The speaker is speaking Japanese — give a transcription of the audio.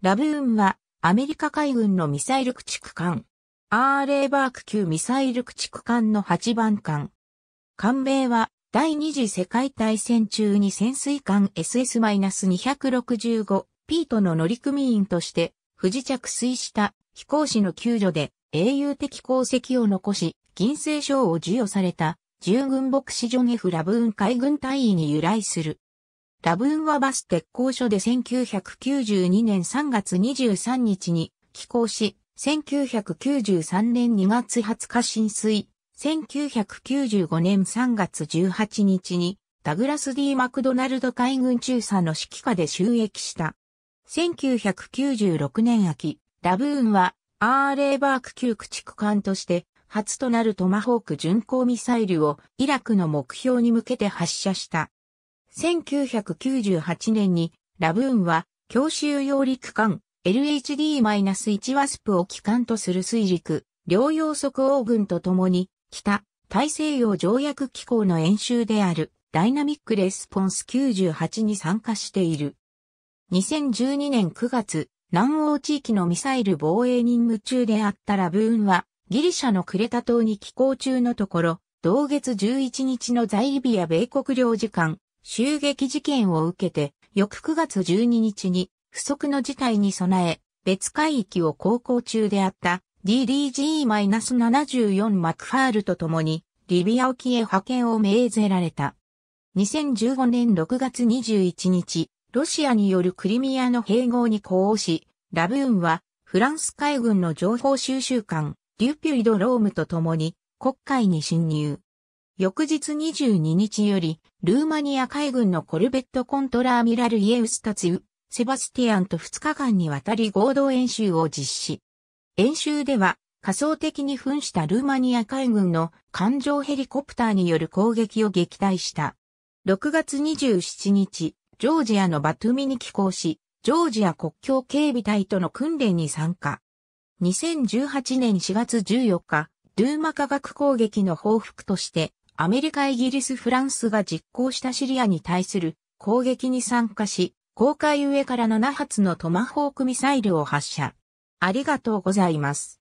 ラブーンはアメリカ海軍のミサイル駆逐艦。アーレーバーク級ミサイル駆逐艦の8番艦。艦名は第二次世界大戦中に潜水艦 SS-265 p との乗組員として不時着水した飛行士の救助で英雄的功績を残し銀星賞を授与された従軍牧師ジョネフ・ラブーン海軍大尉に由来する。ラブンワバス鉄工所で1992年3月23日に寄港し、1993年2月20日浸水、1995年3月18日にダグラス D・ マクドナルド海軍中佐の指揮下で収益した。1996年秋、ラブーンはアーレーバーク級駆逐艦として初となるトマホーク巡航ミサイルをイラクの目標に向けて発射した。1998年にラブーンは教習揚陸艦 LHD-1 ワスプを機関とする水陸、両洋即応軍と共に北大西洋条約機構の演習であるダイナミックレスポンス98に参加している。2012年9月、南欧地域のミサイル防衛任務中であったラブーンは、ギリシャのクレタ島に寄港中のところ、同月11日の在リビア米国領事館、襲撃事件を受けて、翌9月12日に不測の事態に備え、別海域を航行中であった DDG-74 マクファールと共に、リビア沖へ派遣を命ぜられた。2015年6月21日、ロシアによるクリミアの併合に呼応し、ラブーンは、フランス海軍の情報収集艦、リュピュイド・ロームと共に、国会に侵入。翌日22日より、ルーマニア海軍のコルベットコントラーミラルイエウスタツユ、セバスティアンと2日間にわたり合同演習を実施。演習では、仮想的に扮したルーマニア海軍の艦上ヘリコプターによる攻撃を撃退した。6月27日、ジョージアのバトゥミに寄港し、ジョージア国境警備隊との訓練に参加。2018年4月14日、ドゥーマ化学攻撃の報復として、アメリカ、イギリス、フランスが実行したシリアに対する攻撃に参加し、公開上から7発のトマホークミサイルを発射。ありがとうございます。